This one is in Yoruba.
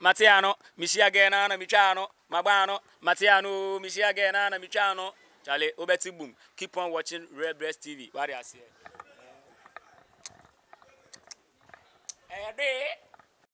Matiano, ano misia gena na mitwa ano magba ano mate ano na mitwa ano chale boom keep on watching red breast tv what do you say? eh dey